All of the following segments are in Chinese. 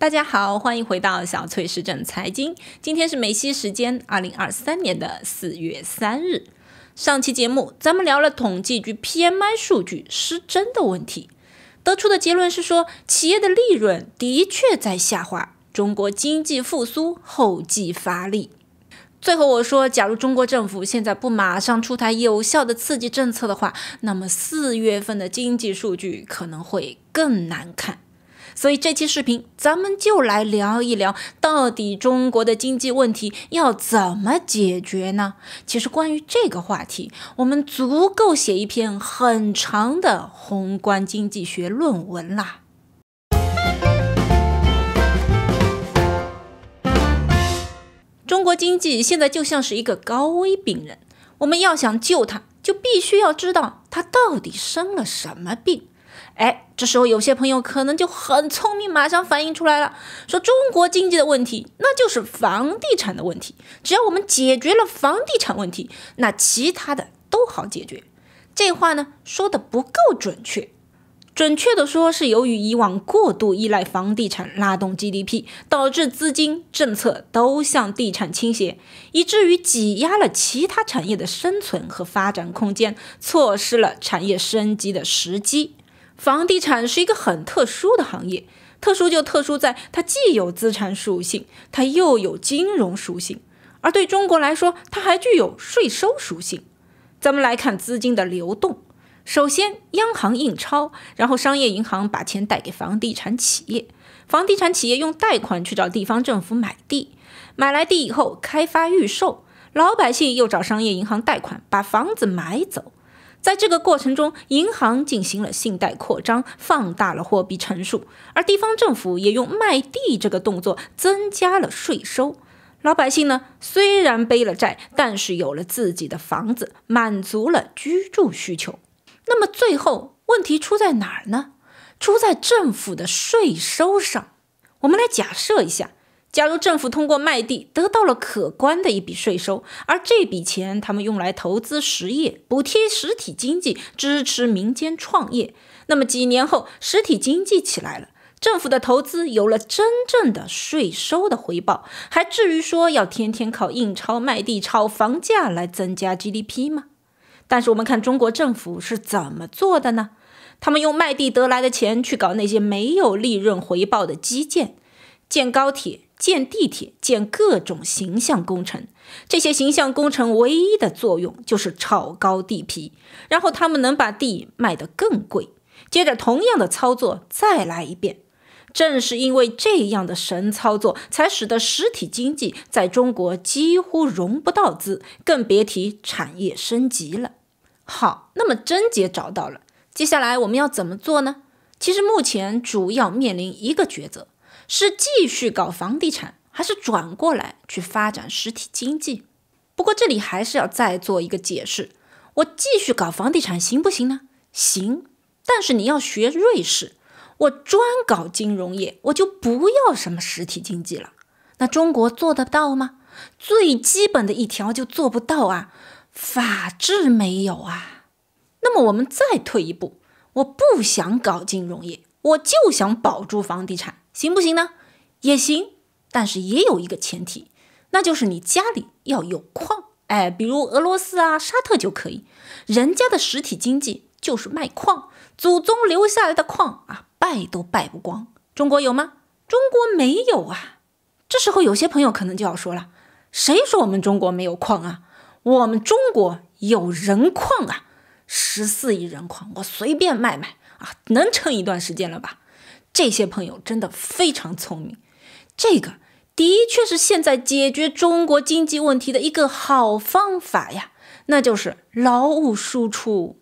大家好，欢迎回到小翠时政财经。今天是美西时间二零二三年的四月三日。上期节目咱们聊了统计局 PMI 数据失真的问题，得出的结论是说企业的利润的确在下滑，中国经济复苏后继乏力。最后我说，假如中国政府现在不马上出台有效的刺激政策的话，那么四月份的经济数据可能会更难看。所以这期视频，咱们就来聊一聊，到底中国的经济问题要怎么解决呢？其实关于这个话题，我们足够写一篇很长的宏观经济学论文啦。中国经济现在就像是一个高危病人，我们要想救他，就必须要知道他到底生了什么病。哎，这时候有些朋友可能就很聪明，马上反应出来了，说中国经济的问题，那就是房地产的问题。只要我们解决了房地产问题，那其他的都好解决。这话呢，说的不够准确。准确的说，是由于以往过度依赖房地产拉动 GDP，导致资金政策都向地产倾斜，以至于挤压了其他产业的生存和发展空间，错失了产业升级的时机。房地产是一个很特殊的行业，特殊就特殊在它既有资产属性，它又有金融属性，而对中国来说，它还具有税收属性。咱们来看资金的流动：首先，央行印钞，然后商业银行把钱贷给房地产企业，房地产企业用贷款去找地方政府买地，买来地以后开发预售，老百姓又找商业银行贷款把房子买走。在这个过程中，银行进行了信贷扩张，放大了货币乘数，而地方政府也用卖地这个动作增加了税收。老百姓呢，虽然背了债，但是有了自己的房子，满足了居住需求。那么最后问题出在哪儿呢？出在政府的税收上。我们来假设一下。假如政府通过卖地得到了可观的一笔税收，而这笔钱他们用来投资实业、补贴实体经济、支持民间创业，那么几年后实体经济起来了，政府的投资有了真正的税收的回报，还至于说要天天靠印钞、卖地、炒房价来增加 GDP 吗？但是我们看中国政府是怎么做的呢？他们用卖地得来的钱去搞那些没有利润回报的基建，建高铁。建地铁，建各种形象工程，这些形象工程唯一的作用就是炒高地皮，然后他们能把地卖得更贵，接着同样的操作再来一遍。正是因为这样的神操作，才使得实体经济在中国几乎融不到资，更别提产业升级了。好，那么症结找到了，接下来我们要怎么做呢？其实目前主要面临一个抉择。是继续搞房地产，还是转过来去发展实体经济？不过这里还是要再做一个解释：我继续搞房地产行不行呢？行，但是你要学瑞士，我专搞金融业，我就不要什么实体经济了。那中国做得到吗？最基本的一条就做不到啊，法治没有啊。那么我们再退一步，我不想搞金融业，我就想保住房地产。行不行呢？也行，但是也有一个前提，那就是你家里要有矿。哎，比如俄罗斯啊、沙特就可以，人家的实体经济就是卖矿，祖宗留下来的矿啊，败都败不光。中国有吗？中国没有啊。这时候有些朋友可能就要说了，谁说我们中国没有矿啊？我们中国有人矿啊，十四亿人矿，我随便卖卖啊，能撑一段时间了吧？这些朋友真的非常聪明，这个的确是现在解决中国经济问题的一个好方法呀，那就是劳务输出。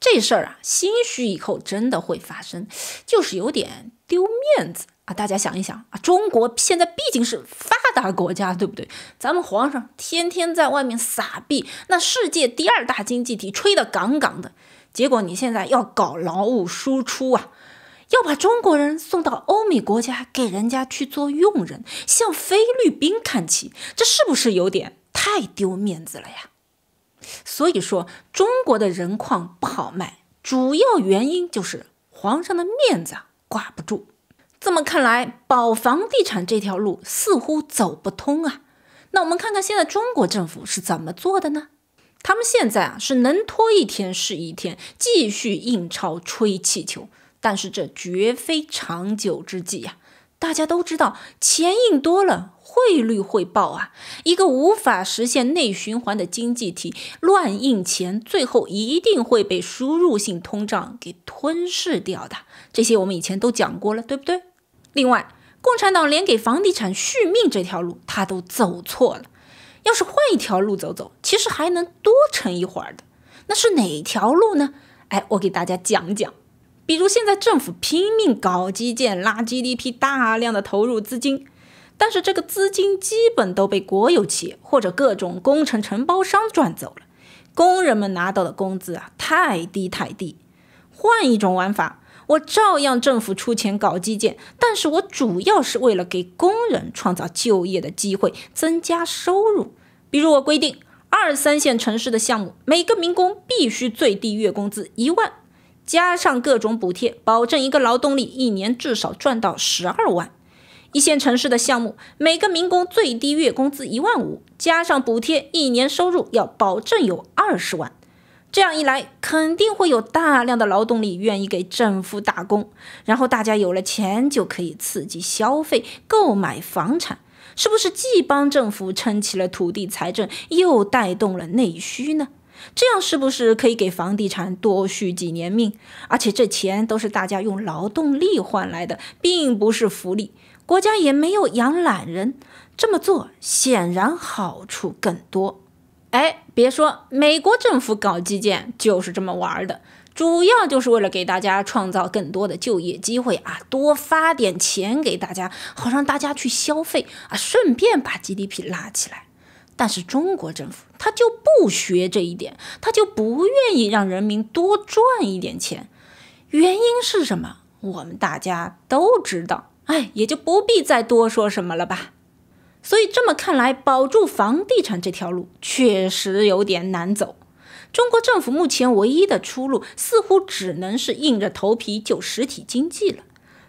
这事儿啊，兴许以后真的会发生，就是有点丢面子啊。大家想一想啊，中国现在毕竟是发达国家，对不对？咱们皇上天天在外面撒币，那世界第二大经济体吹得杠杠的，结果你现在要搞劳务输出啊！要把中国人送到欧美国家给人家去做佣人，向菲律宾看齐，这是不是有点太丢面子了呀？所以说，中国的人矿不好卖，主要原因就是皇上的面子挂不住。这么看来，保房地产这条路似乎走不通啊。那我们看看现在中国政府是怎么做的呢？他们现在啊是能拖一天是一天，继续印钞吹气球。但是这绝非长久之计呀！大家都知道，钱印多了，汇率会爆啊！一个无法实现内循环的经济体，乱印钱，最后一定会被输入性通胀给吞噬掉的。这些我们以前都讲过了，对不对？另外，共产党连给房地产续命这条路他都走错了，要是换一条路走走，其实还能多撑一会儿的。那是哪条路呢？哎，我给大家讲讲。比如现在政府拼命搞基建拉 GDP，大量的投入资金，但是这个资金基本都被国有企业或者各种工程承包商赚走了，工人们拿到的工资啊太低太低。换一种玩法，我照样政府出钱搞基建，但是我主要是为了给工人创造就业的机会，增加收入。比如我规定二三线城市的项目，每个民工必须最低月工资一万。加上各种补贴，保证一个劳动力一年至少赚到十二万。一线城市的项目，每个民工最低月工资一万五，加上补贴，一年收入要保证有二十万。这样一来，肯定会有大量的劳动力愿意给政府打工。然后大家有了钱，就可以刺激消费，购买房产。是不是既帮政府撑起了土地财政，又带动了内需呢？这样是不是可以给房地产多续几年命？而且这钱都是大家用劳动力换来的，并不是福利，国家也没有养懒人。这么做显然好处更多。哎，别说，美国政府搞基建就是这么玩的，主要就是为了给大家创造更多的就业机会啊，多发点钱给大家，好让大家去消费啊，顺便把 GDP 拉起来。但是中国政府他就不学这一点，他就不愿意让人民多赚一点钱，原因是什么？我们大家都知道，哎，也就不必再多说什么了吧。所以这么看来，保住房地产这条路确实有点难走。中国政府目前唯一的出路，似乎只能是硬着头皮救实体经济了。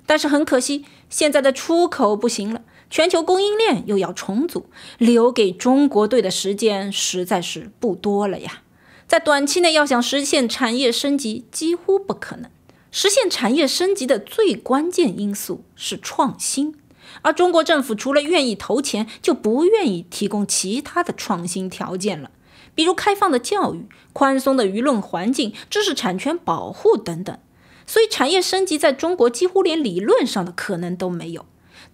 但是很可惜，现在的出口不行了。全球供应链又要重组，留给中国队的时间实在是不多了呀！在短期内要想实现产业升级，几乎不可能。实现产业升级的最关键因素是创新，而中国政府除了愿意投钱，就不愿意提供其他的创新条件了，比如开放的教育、宽松的舆论环境、知识产权保护等等。所以，产业升级在中国几乎连理论上的可能都没有。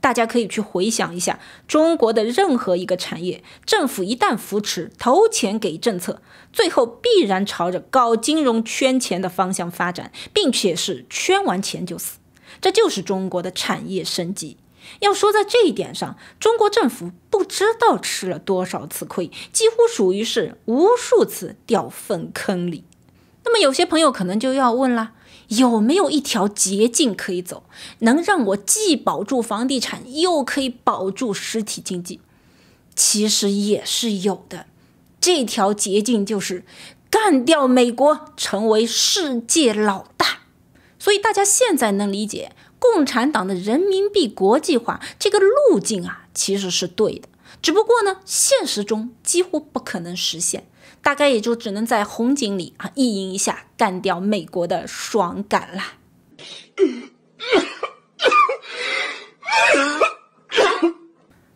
大家可以去回想一下中国的任何一个产业，政府一旦扶持、投钱给政策，最后必然朝着搞金融圈钱的方向发展，并且是圈完钱就死。这就是中国的产业升级。要说在这一点上，中国政府不知道吃了多少次亏，几乎属于是无数次掉粪坑里。那么，有些朋友可能就要问了。有没有一条捷径可以走，能让我既保住房地产，又可以保住实体经济？其实也是有的，这条捷径就是干掉美国，成为世界老大。所以大家现在能理解共产党的人民币国际化这个路径啊，其实是对的，只不过呢，现实中几乎不可能实现。大概也就只能在红警里啊，意淫一下干掉美国的爽感啦。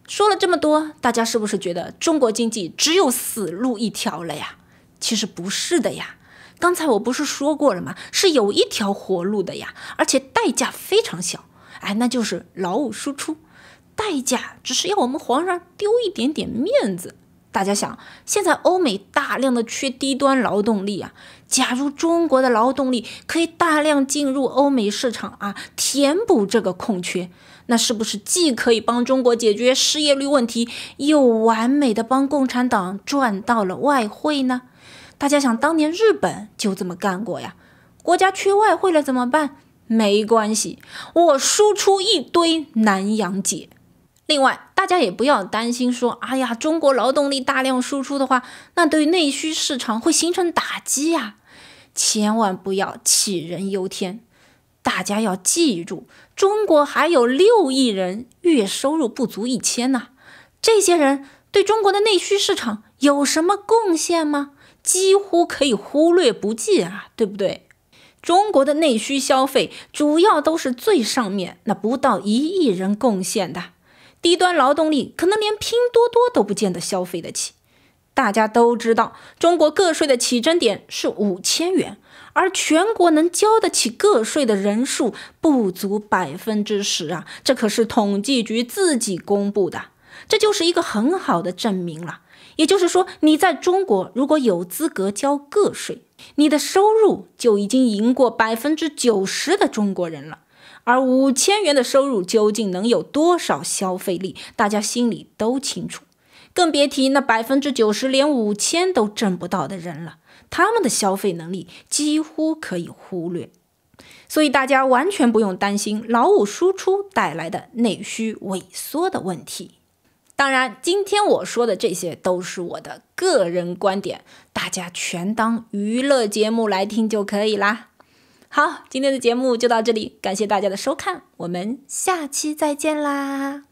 说了这么多，大家是不是觉得中国经济只有死路一条了呀？其实不是的呀，刚才我不是说过了吗？是有一条活路的呀，而且代价非常小。哎，那就是劳务输出，代价只是要我们皇上丢一点点面子。大家想，现在欧美大量的缺低端劳动力啊，假如中国的劳动力可以大量进入欧美市场啊，填补这个空缺，那是不是既可以帮中国解决失业率问题，又完美的帮共产党赚到了外汇呢？大家想，当年日本就这么干过呀。国家缺外汇了怎么办？没关系，我输出一堆南洋姐。另外，大家也不要担心，说，哎呀，中国劳动力大量输出的话，那对内需市场会形成打击呀，千万不要杞人忧天。大家要记住，中国还有六亿人月收入不足一千呐，这些人对中国的内需市场有什么贡献吗？几乎可以忽略不计啊，对不对？中国的内需消费主要都是最上面那不到一亿人贡献的。低端劳动力可能连拼多多都不见得消费得起。大家都知道，中国个税的起征点是五千元，而全国能交得起个税的人数不足百分之十啊！这可是统计局自己公布的，这就是一个很好的证明了。也就是说，你在中国如果有资格交个税，你的收入就已经赢过百分之九十的中国人了。而五千元的收入究竟能有多少消费力？大家心里都清楚，更别提那百分之九十连五千都挣不到的人了，他们的消费能力几乎可以忽略。所以大家完全不用担心劳务输出带来的内需萎缩的问题。当然，今天我说的这些都是我的个人观点，大家全当娱乐节目来听就可以啦。好，今天的节目就到这里，感谢大家的收看，我们下期再见啦。